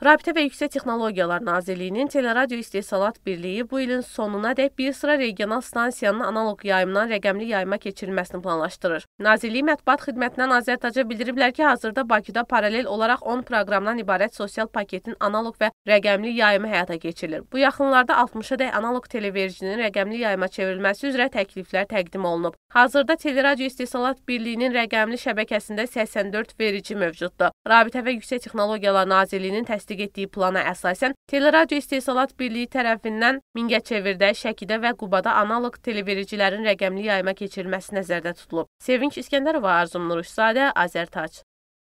Rabitə və Yüksək Texnologiyalar Nazirliyinin Teleradio İstehsalat Birliyi bu ilin sonuna dək bir sıra regional stansiyanın analoq yayımdan rəqəmli yayıma keçirilməsini planlaşdırır. Nazirlik mətbuat xidmətindən Azərtaca bildiriblər ki, hazırda Bakıda paralel olaraq 10 proqramdan ibarət sosial paketin analoq və rəqəmli yayımı həyata keçirilir. Bu yaxınlarda 60-a dək analoq televericinin rəqəmli yayıma çevrilməsi üzrə təkliflər təqdim olunub. Hazırda Teleradio İstehsalat Birliyinin rəqəmli şəbəkəsində 84 verici mövcuddur. Rabitə və Yüksək Texnologiyalar Nazirliyinin təsdiqlədiyi təsdiq etdiyi plana əsasən Teleradio İstehsalat Birliyi tərəfindən Mingəçevirdə, Şəkidə və Qubada analoq televericilərin rəqəmli yayıma keçirilməsi nəzərdə tutulub. Sevinç İskəndərova, Arzum Nuruşzadə, Azərtac.